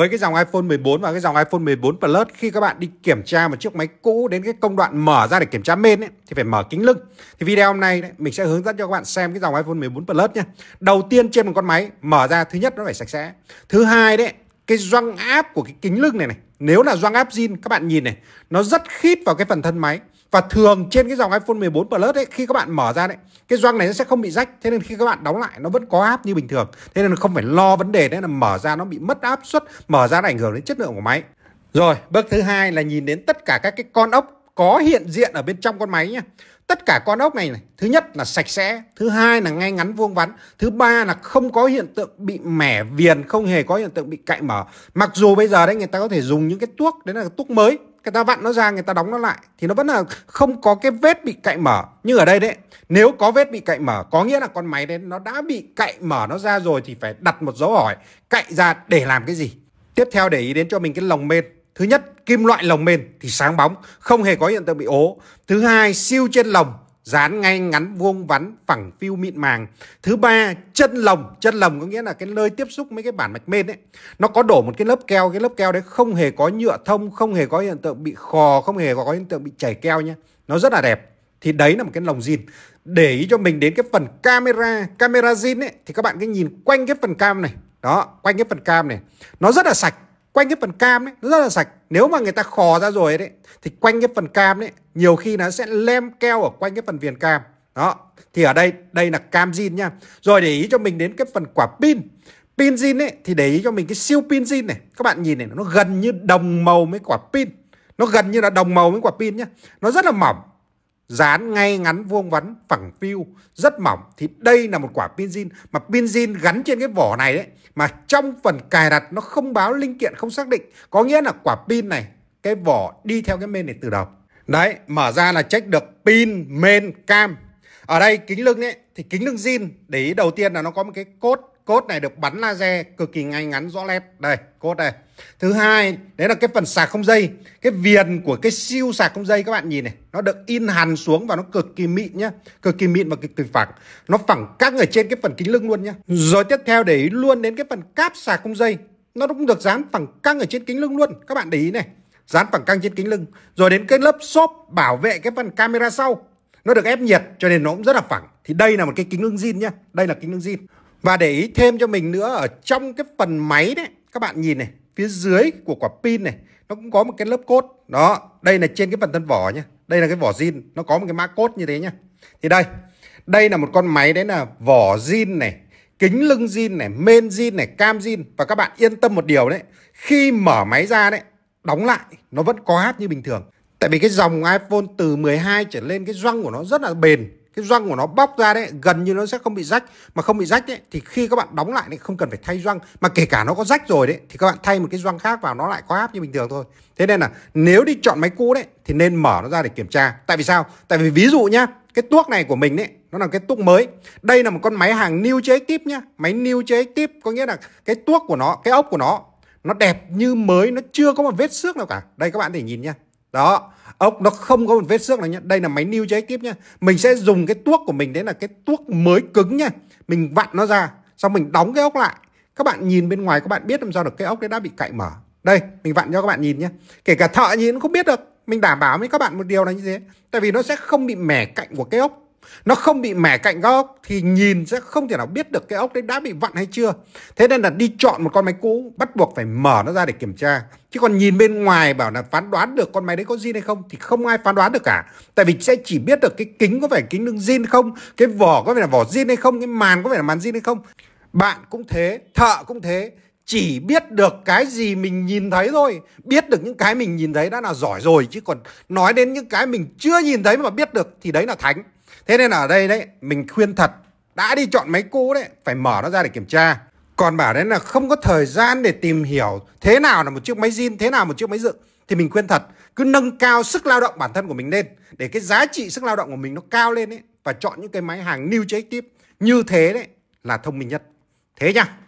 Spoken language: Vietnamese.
Với cái dòng iPhone 14 và cái dòng iPhone 14 Plus khi các bạn đi kiểm tra một chiếc máy cũ đến cái công đoạn mở ra để kiểm tra mên ấy, thì phải mở kính lưng. Thì video hôm nay đấy, mình sẽ hướng dẫn cho các bạn xem cái dòng iPhone 14 Plus nhé. Đầu tiên trên một con máy mở ra thứ nhất nó phải sạch sẽ. Thứ hai đấy cái doăng áp của cái kính lưng này này nếu là doang áp zin các bạn nhìn này nó rất khít vào cái phần thân máy và thường trên cái dòng iPhone 14 Plus ấy khi các bạn mở ra đấy, cái gioăng này nó sẽ không bị rách. Thế nên khi các bạn đóng lại nó vẫn có áp như bình thường. Thế nên không phải lo vấn đề đấy là mở ra nó bị mất áp suất, mở ra nó ảnh hưởng đến chất lượng của máy. Rồi, bước thứ hai là nhìn đến tất cả các cái con ốc có hiện diện ở bên trong con máy nhé. Tất cả con ốc này, này, thứ nhất là sạch sẽ, thứ hai là ngay ngắn vuông vắn, thứ ba là không có hiện tượng bị mẻ viền, không hề có hiện tượng bị cạy mở. Mặc dù bây giờ đấy người ta có thể dùng những cái thuốc đấy là thuốc mới, người ta vặn nó ra người ta đóng nó lại thì nó vẫn là không có cái vết bị cạy mở như ở đây đấy nếu có vết bị cạy mở có nghĩa là con máy đấy nó đã bị cạy mở nó ra rồi thì phải đặt một dấu hỏi cạy ra để làm cái gì tiếp theo để ý đến cho mình cái lồng mên thứ nhất kim loại lồng mên thì sáng bóng không hề có hiện tượng bị ố thứ hai siêu trên lồng dán ngay ngắn vuông vắn phẳng phiu mịn màng thứ ba chân lồng chân lồng có nghĩa là cái nơi tiếp xúc mấy cái bản mạch mên ấy nó có đổ một cái lớp keo cái lớp keo đấy không hề có nhựa thông không hề có hiện tượng bị khò không hề có hiện tượng bị chảy keo nhé nó rất là đẹp thì đấy là một cái lồng zin để ý cho mình đến cái phần camera camera zin ấy thì các bạn cứ nhìn quanh cái phần cam này đó quanh cái phần cam này nó rất là sạch quanh cái phần cam ấy, rất là sạch nếu mà người ta khò ra rồi đấy thì quanh cái phần cam đấy nhiều khi nó sẽ lem keo ở quanh cái phần viền cam đó thì ở đây đây là cam zin nha rồi để ý cho mình đến cái phần quả pin pin zin ấy thì để ý cho mình cái siêu pin zin này các bạn nhìn này nó gần như đồng màu với quả pin nó gần như là đồng màu với quả pin nhá nó rất là mỏng dán ngay ngắn vuông vắn phẳng phiu rất mỏng thì đây là một quả pin zin mà pin zin gắn trên cái vỏ này đấy mà trong phần cài đặt nó không báo linh kiện không xác định có nghĩa là quả pin này cái vỏ đi theo cái men này từ đầu đấy mở ra là check được pin men cam ở đây kính lưng ấy thì kính lưng zin để ý đầu tiên là nó có một cái cốt cốt này được bắn laser cực kỳ ngay ngắn rõ nét đây cốt đây thứ hai đấy là cái phần sạc không dây cái viền của cái siêu sạc không dây các bạn nhìn này nó được in hàn xuống và nó cực kỳ mịn nhá cực kỳ mịn và cực kỳ phẳng nó phẳng các ở trên cái phần kính lưng luôn nhá rồi tiếp theo để ý luôn đến cái phần cáp sạc không dây nó cũng được dán phẳng căng ở trên kính lưng luôn các bạn để ý này dán phẳng căng trên kính lưng rồi đến cái lớp xốp bảo vệ cái phần camera sau nó được ép nhiệt cho nên nó cũng rất là phẳng thì đây là một cái kính lưng zin nhá đây là kính lưng zin và để ý thêm cho mình nữa ở trong cái phần máy đấy, các bạn nhìn này, phía dưới của quả pin này, nó cũng có một cái lớp cốt. Đó, đây là trên cái phần thân vỏ nhá. Đây là cái vỏ zin, nó có một cái mã cốt như thế nhá. Thì đây, đây là một con máy đấy là vỏ zin này, kính lưng zin này, men zin này, cam zin. Và các bạn yên tâm một điều đấy, khi mở máy ra đấy, đóng lại, nó vẫn có hát như bình thường. Tại vì cái dòng iPhone từ 12 trở lên cái răng của nó rất là bền cái răng của nó bóc ra đấy gần như nó sẽ không bị rách mà không bị rách đấy thì khi các bạn đóng lại thì không cần phải thay răng mà kể cả nó có rách rồi đấy thì các bạn thay một cái răng khác vào nó lại có áp như bình thường thôi thế nên là nếu đi chọn máy cũ đấy thì nên mở nó ra để kiểm tra tại vì sao tại vì ví dụ nhá cái tuốc này của mình đấy nó là cái tuốc mới đây là một con máy hàng new chế tiếp nhá máy new chế tiếp có nghĩa là cái tuốc của nó cái ốc của nó nó đẹp như mới nó chưa có một vết xước nào cả đây các bạn để nhìn nhá đó ốc nó không có một vết xước nào nhé đây là máy new chế tiếp nhé mình sẽ dùng cái tuốc của mình đấy là cái tuốc mới cứng nhá mình vặn nó ra xong mình đóng cái ốc lại các bạn nhìn bên ngoài các bạn biết làm sao được cái ốc đấy đã bị cạy mở đây mình vặn cho các bạn nhìn nhé kể cả thợ nhìn cũng không biết được mình đảm bảo với các bạn một điều là như thế tại vì nó sẽ không bị mẻ cạnh của cái ốc nó không bị mẻ cạnh các ốc thì nhìn sẽ không thể nào biết được cái ốc đấy đã bị vặn hay chưa thế nên là đi chọn một con máy cũ bắt buộc phải mở nó ra để kiểm tra chứ còn nhìn bên ngoài bảo là phán đoán được con máy đấy có zin hay không thì không ai phán đoán được cả tại vì sẽ chỉ biết được cái kính có phải kính đựng zin không cái vỏ có phải là vỏ zin hay không cái màn có phải là màn zin hay không bạn cũng thế thợ cũng thế chỉ biết được cái gì mình nhìn thấy thôi biết được những cái mình nhìn thấy đã là giỏi rồi chứ còn nói đến những cái mình chưa nhìn thấy mà biết được thì đấy là thánh thế nên ở đây đấy mình khuyên thật đã đi chọn máy cũ đấy phải mở nó ra để kiểm tra còn bảo đấy là không có thời gian để tìm hiểu thế nào là một chiếc máy zin thế nào một chiếc máy dựng thì mình khuyên thật cứ nâng cao sức lao động bản thân của mình lên để cái giá trị sức lao động của mình nó cao lên ấy và chọn những cái máy hàng new chế tiếp như thế đấy là thông minh nhất thế nha